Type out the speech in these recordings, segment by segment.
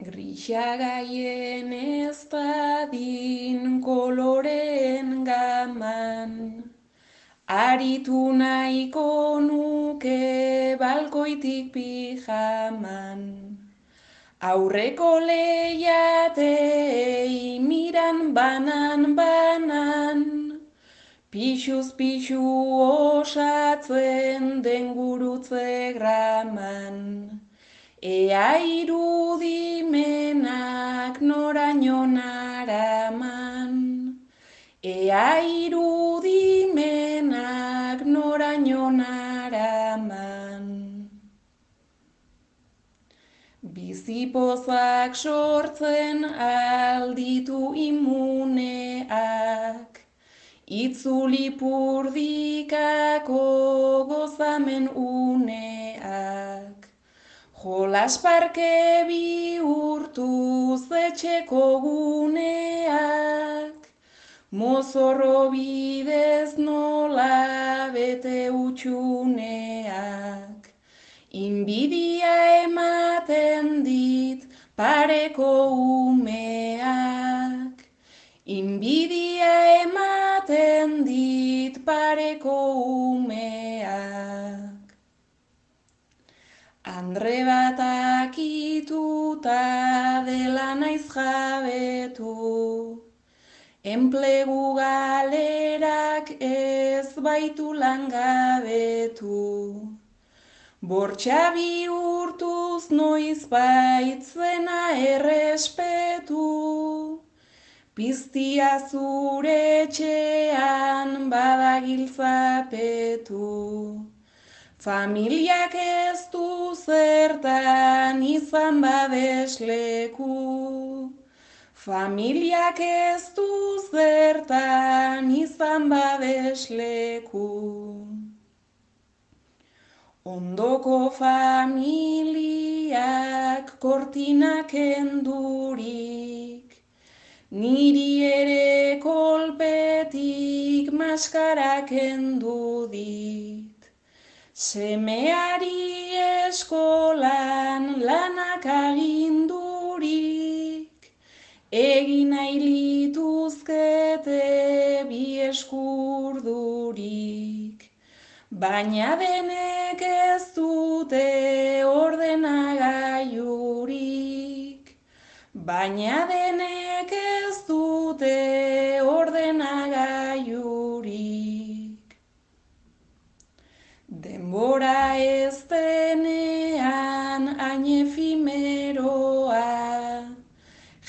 Grisa gaien ez badin koloren gaman, aritu nahiko nuke balkoitik pijaman. Aurreko lehiatei miran banan banan, pixuz pixu osatzen den gurutze graman. Ea irudimenak nora nion araman Ea irudimenak nora nion Bizipozak sortzen alditu imuneak Itzuli purdikako gozamen uneak Jolas parke bi zetxeko guneak, mozorro bidez nola bete utxuneak. Inbidia ematen dit pareko umeak, inbidia ematen dit pareko umeak. andre batakituta dela naiz jabetu Enplegu galerak ez baitu langabetu Bortxabi urtuz noiz baitzena errespetu Piztia zure txean badagiltzapetu Familiak ez du zertan izan babes leku. Familiak ez du zertan izan babes leku. Ondoko familiak kortinak endurik, niri ere kolpetik maskarak endudik. Semeari eskolan lanak agindurik, egin ailituzkete bi eskurdurik, baina denek ez dute ordena baina denek ez dute Ora ez denean aine fimeroa,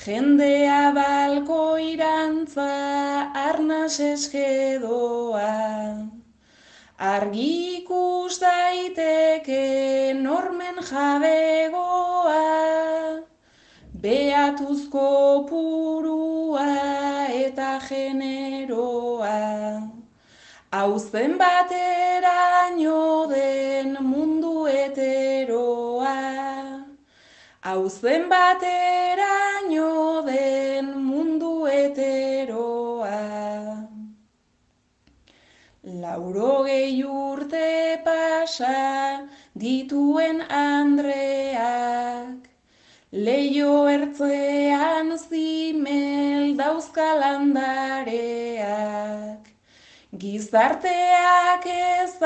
jendea balko irantza arnaz eskedoa. Argikus daiteke normen jabegoa, beatuzko purua eta generoa. Hauzen bat den mundu eteroa Hauzen den mundu eteroa Lauro gehi urte pasa dituen Andreak Leio ertzean zimel dauzkalandareak Gizarteak ez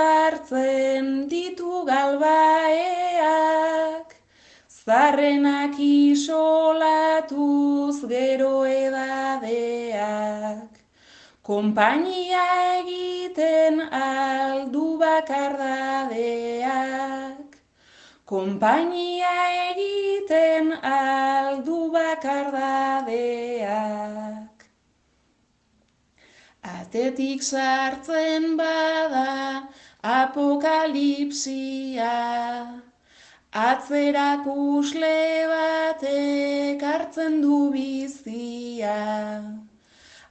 ditu galbaeak, Zarrenak isolatuz gero edadeak, Kompainia egiten aldu bakardadeak, Kompainia egiten aldu bakardadeak, bestetik sartzen bada apokalipsia. Atzerak usle batek hartzen du bizia.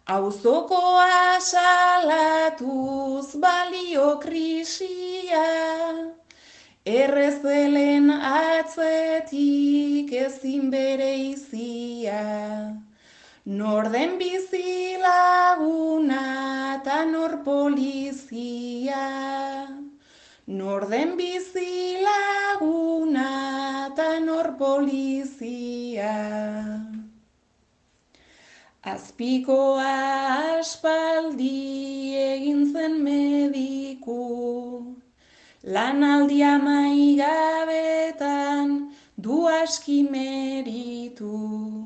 Hauzoko asalatuz balio krisia. Errezelen atzetik ezin bere izia. Norden bizi laguna eta nor Norden bizi laguna eta nor polizia. Azpikoa aspaldi egin zen mediku, lanaldi amaigabetan du aski meritu.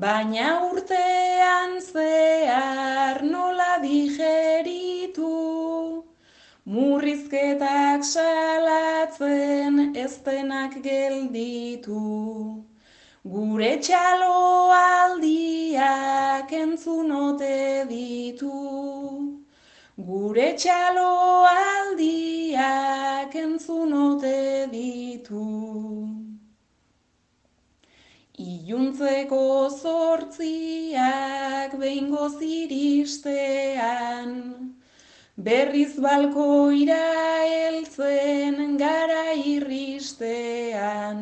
Baina urtean zehar nola digeritu, murrizketak salatzen eztenak gelditu. Gure txalo aldiak entzun ditu. Gure txalo aldiak entzun ditu iluntzeko zortziak behin goziristean, berriz balko heltzen gara irristean.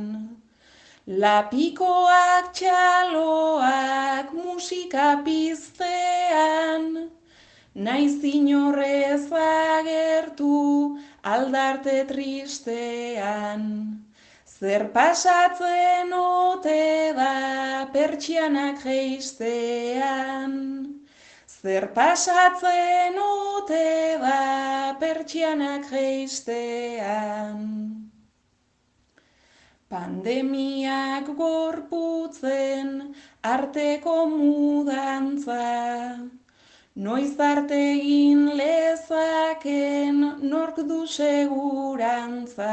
Lapikoak txaloak musika piztean, naiz inorrez agertu aldarte tristean. Zer pasatzen ote da pertsianak geistean Zer pasatzen ote da pertsianak geistean Pandemiak gorputzen arteko mudantza Noiz arte egin lezaken nork du segurantza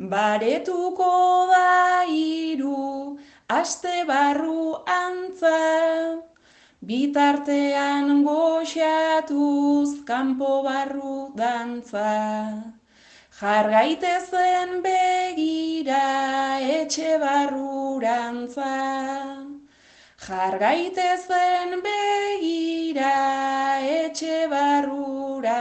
Baretuko da iru, aste barru antza, bitartean goxatuz, kanpo barru dantza. Jargaite zen begira, etxe barru rantza. Jargaite begira, etxe barru